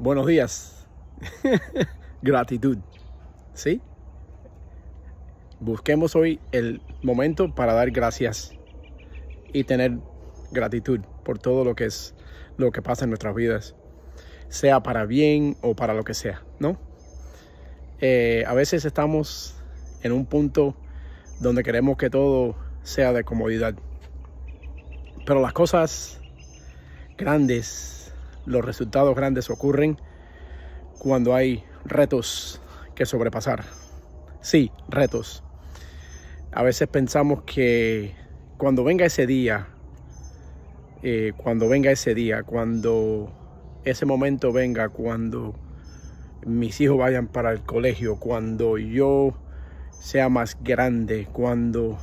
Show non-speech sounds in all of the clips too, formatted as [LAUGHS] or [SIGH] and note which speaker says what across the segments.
Speaker 1: buenos días, [LAUGHS] gratitud, ¿sí? Busquemos hoy el momento para dar gracias y tener gratitud por todo lo que es lo que pasa en nuestras vidas, sea para bien o para lo que sea, ¿no? Eh, a veces estamos en un punto donde queremos que todo sea de comodidad, pero las cosas grandes los resultados grandes ocurren cuando hay retos que sobrepasar. Sí, retos. A veces pensamos que cuando venga ese día, eh, cuando venga ese día, cuando ese momento venga, cuando mis hijos vayan para el colegio, cuando yo sea más grande, cuando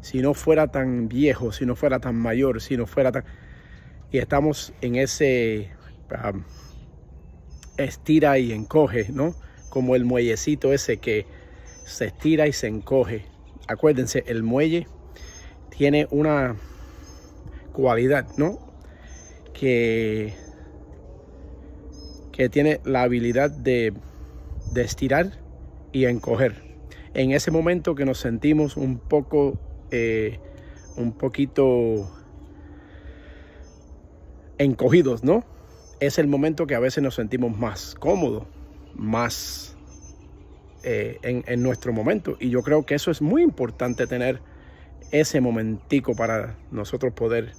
Speaker 1: si no fuera tan viejo, si no fuera tan mayor, si no fuera tan... Y estamos en ese estira y encoge, ¿no? Como el muellecito ese que se estira y se encoge. Acuérdense, el muelle tiene una cualidad, ¿no? Que, que tiene la habilidad de, estirar y encoger. En ese momento que nos sentimos un poco, eh, un poquito encogidos, ¿no? es el momento que a veces nos sentimos más cómodos, más eh, en, nuestro momento. Y yo creo que eso es muy importante tener ese momentico para nosotros poder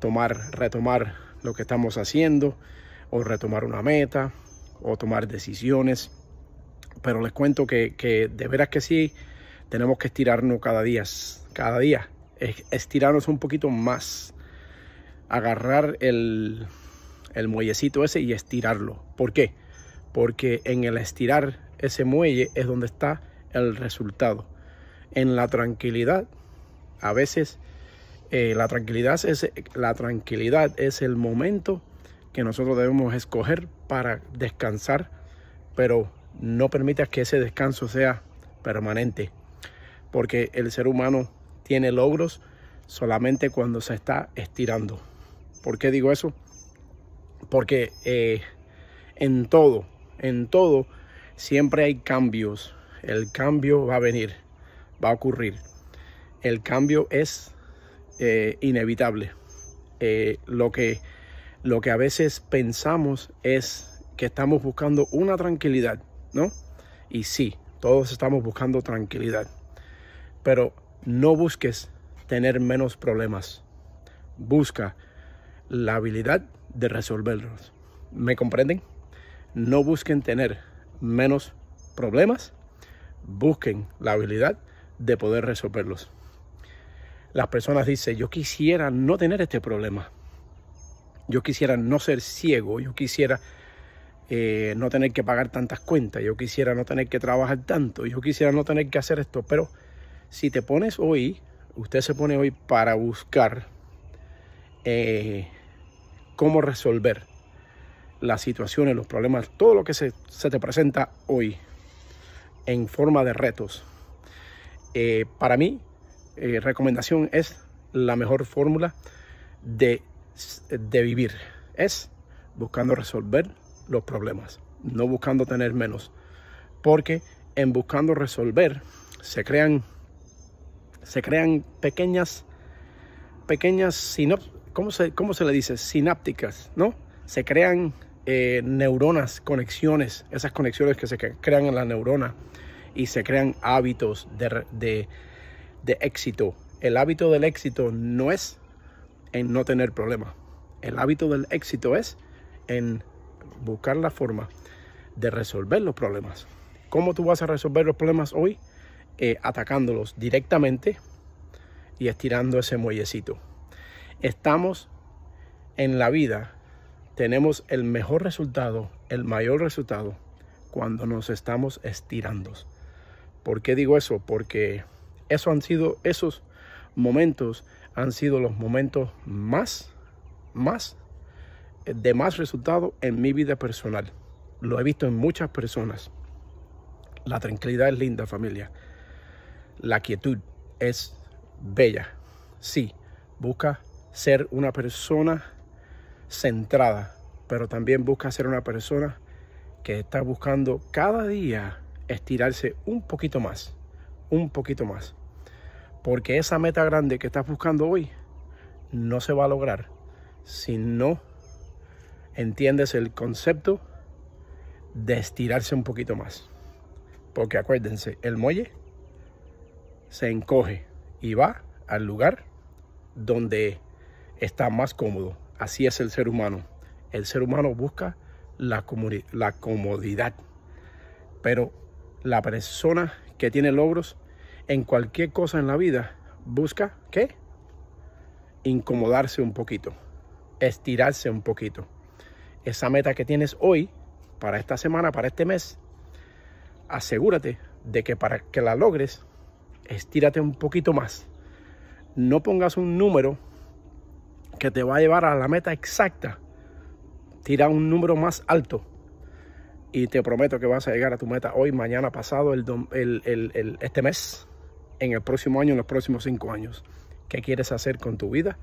Speaker 1: tomar, retomar lo que estamos haciendo o retomar una meta o tomar decisiones. Pero les cuento que, que de veras que sí, tenemos que estirarnos cada día, cada día, estirarnos un poquito más, agarrar el, el muellecito ese y estirarlo. ¿Por qué? Porque en el estirar ese muelle es donde está el resultado. En la tranquilidad, a veces eh, la, tranquilidad es, la tranquilidad es el momento que nosotros debemos escoger para descansar, pero no permitas que ese descanso sea permanente, porque el ser humano tiene logros solamente cuando se está estirando. ¿Por qué digo eso? Porque eh, en todo, en todo, siempre hay cambios. El cambio va a venir, va a ocurrir. El cambio es eh, inevitable. Eh, lo, que, lo que a veces pensamos es que estamos buscando una tranquilidad, ¿no? Y sí, todos estamos buscando tranquilidad. Pero no busques tener menos problemas. Busca la habilidad de resolverlos. ¿Me comprenden? No busquen tener menos problemas, busquen la habilidad de poder resolverlos. Las personas dicen, yo quisiera no tener este problema. Yo quisiera no ser ciego, yo quisiera eh, no tener que pagar tantas cuentas, yo quisiera no tener que trabajar tanto, yo quisiera no tener que hacer esto. Pero si te pones hoy, usted se pone hoy para buscar eh, cómo resolver las situaciones, los problemas, todo lo que se, te presenta hoy en forma de retos. Eh, para mí, eh, recomendación es la mejor fórmula de, vivir. Es buscando resolver los problemas, no buscando tener menos. Porque en buscando resolver se crean, se crean pequeñas, pequeñas no. ¿cómo se, le dice? Sinápticas, ¿no? Se crean eh, neuronas, conexiones, esas conexiones que se crean en la neurona y se crean hábitos de, éxito. El hábito del éxito no es en no tener problemas. El hábito del éxito es en buscar la forma de resolver los problemas. ¿Cómo tú vas a resolver los problemas hoy? Eh, atacándolos directamente y estirando ese muellecito estamos en la vida, tenemos el mejor resultado, el mayor resultado, cuando nos estamos estirando. ¿Por qué digo eso? Porque eso han sido, esos momentos han sido los momentos más, más, eh, de más resultado en mi vida personal. Lo he visto en muchas personas. La tranquilidad es linda, familia. La quietud es bella. Sí, busca ser una persona centrada, pero también busca ser una persona que está buscando cada día estirarse un poquito más, un poquito más. Porque esa meta grande que estás buscando hoy no se va a lograr si no entiendes el concepto de estirarse un poquito más. Porque acuérdense, el muelle se encoge y va al lugar donde está más cómodo. Así es el ser humano. El ser humano busca la, la comodidad. Pero la persona que tiene logros en cualquier cosa en la vida busca qué? Incomodarse un poquito, estirarse un poquito. Esa meta que tienes hoy, para esta semana, para este mes, asegúrate de que para que la logres, estírate un poquito más. No pongas un número que te va a llevar a la meta exacta, tira un número más alto. Y te prometo que vas a llegar a tu meta hoy, mañana, pasado, el, el, el, este mes, en el próximo año, en los próximos cinco años. ¿Qué quieres hacer con tu vida?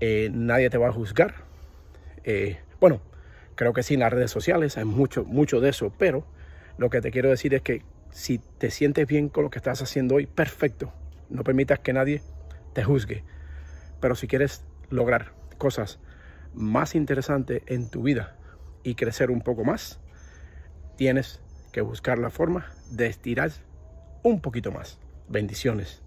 Speaker 1: Eh, nadie te va a juzgar. Eh, bueno, creo que sí, en las redes sociales hay mucho, mucho de eso, pero lo que te quiero decir es que si te sientes bien con lo que estás haciendo hoy, perfecto. No permitas que nadie te juzgue. Pero si quieres lograr cosas más interesantes en tu vida y crecer un poco más, tienes que buscar la forma de estirar un poquito más. Bendiciones.